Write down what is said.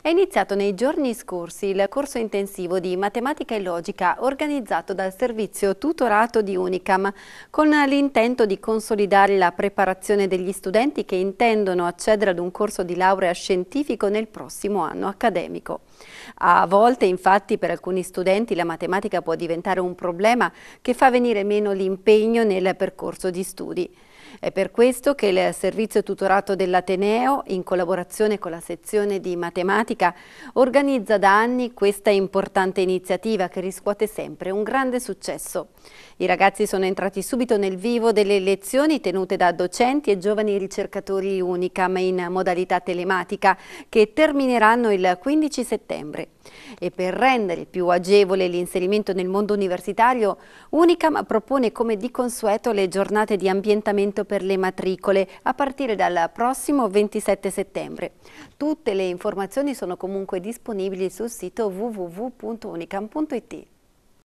È iniziato nei giorni scorsi il corso intensivo di matematica e logica organizzato dal servizio tutorato di Unicam con l'intento di consolidare la preparazione degli studenti che intendono accedere ad un corso di laurea scientifico nel prossimo anno accademico. A volte infatti per alcuni studenti la matematica può diventare un problema che fa venire meno l'impegno nel percorso di studi. È per questo che il servizio tutorato dell'Ateneo, in collaborazione con la sezione di matematica, Informatica organizza da anni questa importante iniziativa che riscuote sempre un grande successo. I ragazzi sono entrati subito nel vivo delle lezioni tenute da docenti e giovani ricercatori Unicam in modalità telematica che termineranno il 15 settembre. E per rendere più agevole l'inserimento nel mondo universitario, Unicam propone come di consueto le giornate di ambientamento per le matricole a partire dal prossimo 27 settembre. Tutte le informazioni sono comunque disponibili sul sito www.unicam.it.